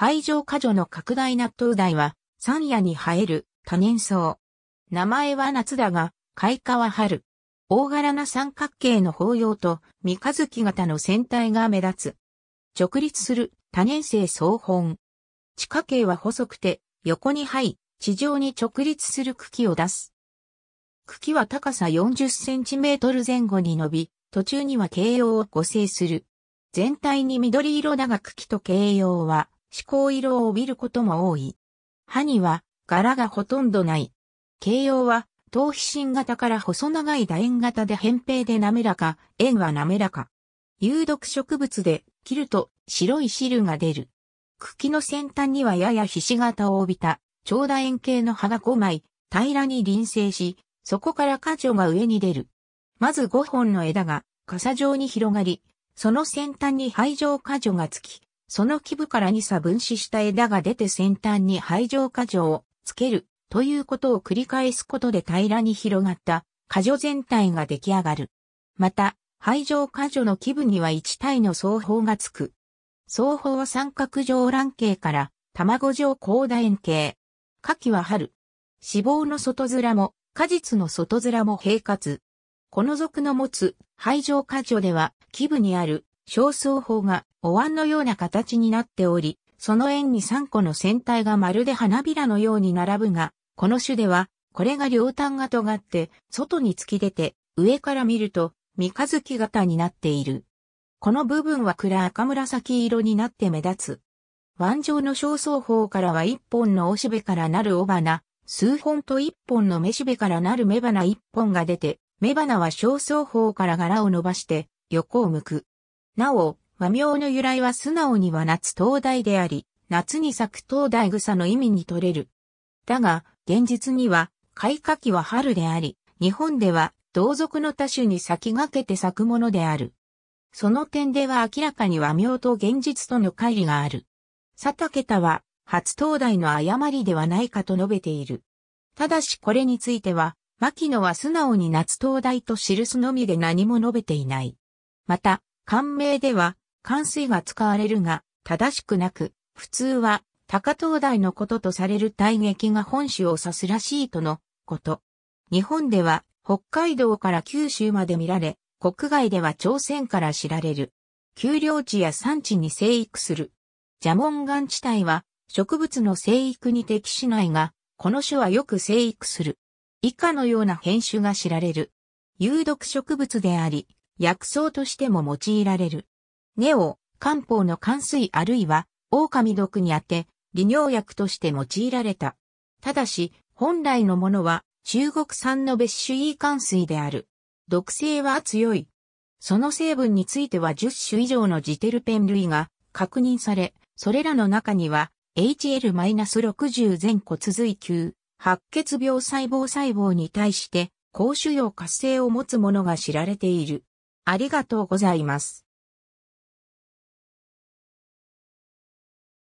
排除過剰の拡大納豆台は、山野に生える多年草。名前は夏だが、開花は春。大柄な三角形の法要と三日月型の船体が目立つ。直立する多年生草本。地下茎は細くて横に這い、地上に直立する茎を出す。茎は高さ40センチメートル前後に伸び、途中には形葉を合成する。全体に緑色だが茎と形容は思考色を帯びることも多い。歯には柄がほとんどない。形容は、頭皮芯型から細長い楕円型で扁平で滑らか、円は滑らか。有毒植物で、切ると白い汁が出る。茎の先端にはややひし形を帯びた、長楕円形の葉が5枚、平らに輪生し、そこから花序が上に出る。まず5本の枝が、傘状に広がり、その先端に排状花序がつき、その基部から2差分子した枝が出て先端に排状過剰をつけるということを繰り返すことで平らに広がった過剰全体が出来上がる。また、排状過剰の基部には1体の双方がつく。双方は三角状卵形から卵状高楕円形。下記は春。脂肪の外面も果実の外面も平滑。この属の持つ排状過剰では基部にある小燥法がお椀のような形になっており、その円に3個の船体がまるで花びらのように並ぶが、この種では、これが両端が尖って、外に突き出て、上から見ると、三日月型になっている。この部分は暗赤紫色になって目立つ。腕状の小燥法からは一本のおしべからなるお花、数本と一本のめしべからなる目花一本が出て、目花は小燥法から柄を伸ばして、横を向く。なお、和名の由来は素直には夏灯台であり、夏に咲く灯台草の意味に取れる。だが、現実には、開花期は春であり、日本では同族の多種に先駆けて咲くものである。その点では明らかに和名と現実との乖離がある。佐竹田は、初灯台の誤りではないかと述べている。ただしこれについては、牧野は素直に夏灯台と記すのみで何も述べていない。また、官名では、関水が使われるが、正しくなく、普通は、高灯台のこととされる大劇が本州を指すらしいとのこと。日本では、北海道から九州まで見られ、国外では朝鮮から知られる。丘陵地や山地に生育する。蛇紋岩地帯は、植物の生育に適しないが、この種はよく生育する。以下のような変種が知られる。有毒植物であり、薬草としても用いられる。根を漢方の冠水あるいは狼毒にあて、利尿薬として用いられた。ただし、本来のものは中国産の別種異冠水である。毒性は強い。その成分については10種以上のジテルペン類が確認され、それらの中には HL-60 全骨髄球、白血病細胞細胞に対して高腫瘍活性を持つものが知られている。ありがとうございます。